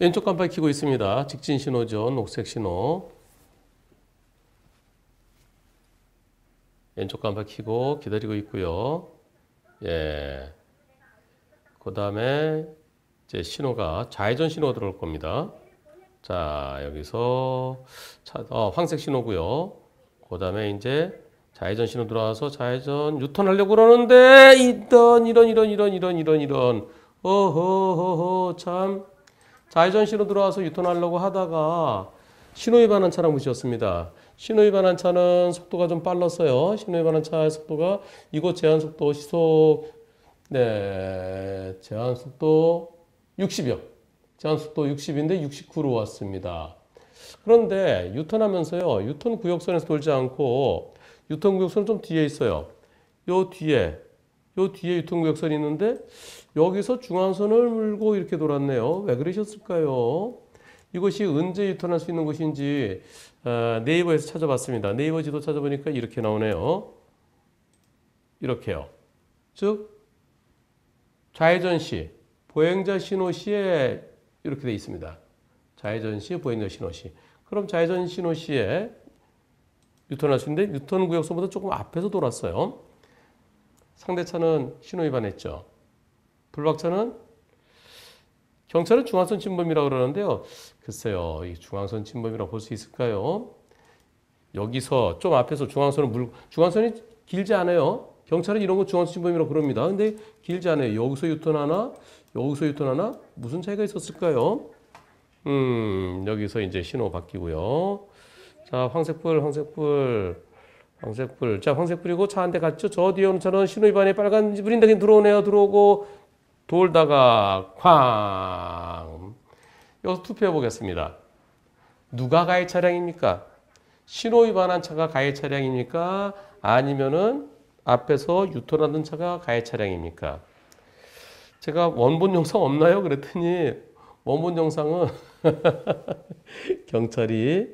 왼쪽 깜빡이 켜고 있습니다. 직진 신호죠. 녹색 신호. 왼쪽 깜빡 켜고 기다리고 있고요. 예. 그 다음에 이제 신호가 좌회전 신호 들어올 겁니다. 자, 여기서 차, 어, 황색 신호고요. 그 다음에 이제 좌회전 신호 들어와서 좌회전 유턴 하려고 그러는데 이런 이런 이런 이런 이런 이런 이런 어허허허 참 좌회전 신호 들어와서 유턴하려고 하다가 신호위반한 차랑 부딪혔습니다. 신호위반한 차는 속도가 좀 빨랐어요. 신호위반한 차의 속도가 이곳 제한 속도 시속 네 제한 속도 60이요. 제한 속도 60인데 69로 왔습니다. 그런데 유턴하면서요. 유턴 구역선에서 돌지 않고 유턴 구역선은 좀 뒤에 있어요. 요 뒤에 요 뒤에 유통구역선이 있는데 여기서 중앙선을 물고 이렇게 돌았네요. 왜 그러셨을까요? 이것이 언제 유턴할 수 있는 곳인지 아, 네이버에서 찾아봤습니다. 네이버 지도 찾아보니까 이렇게 나오네요. 이렇게요. 즉 좌회전 시, 보행자 신호 시에 이렇게 돼 있습니다. 좌회전 시, 보행자 신호 시. 그럼 좌회전 신호 시에 유턴할 수 있는데 유턴 구역선보다 조금 앞에서 돌았어요. 상대차는 신호위반했죠. 블박차는 경찰은 중앙선 침범이라고 그러는데요. 글쎄요, 이 중앙선 침범이라고 볼 수 있을까요? 여기서 좀 앞에서 중앙선을 물 중앙선이 길지 않아요. 경찰은 이런 거 중앙선 침범이라고 그럽니다. 근데 길지 않아요. 여기서 유턴 하나, 여기서 유턴 하나 무슨 차이가 있었을까요? 음, 여기서 이제 신호 바뀌고요. 자, 황색불, 황색불. 황색불. 자, 황색불이고 차 한 대 갔죠. 저 뒤에 는 차는 신호위반에 빨간 불인 데 들어오네요. 들어오고 돌다가 쾅. 여기서 투표해 보겠습니다. 누가 가해 차량입니까? 신호위반한 차가 가해 차량입니까? 아니면은 앞에서 유턴하던 차가 가해 차량입니까? 제가 원본 영상 없나요? 그랬더니 원본 영상은 경찰이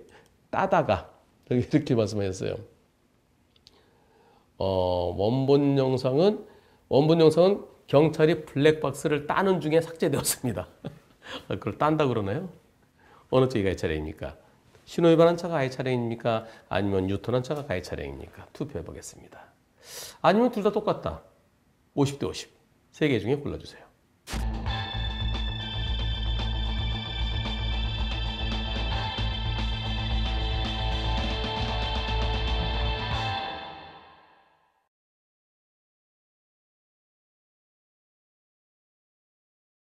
따다가 이렇게 말씀하셨어요. 어, 원본 영상은 원본 영상은 경찰이 블랙박스를 따는 중에 삭제되었습니다. 아, 그걸 딴다 그러나요? 어느 쪽이 가해 차례입니까? 신호위반한 차가 가해 차례입니까? 아니면 유턴한 차가 가해 차례입니까? 투표해 보겠습니다. 아니면 둘 다 똑같다. 50 대 50. 세 개 중에 골라주세요.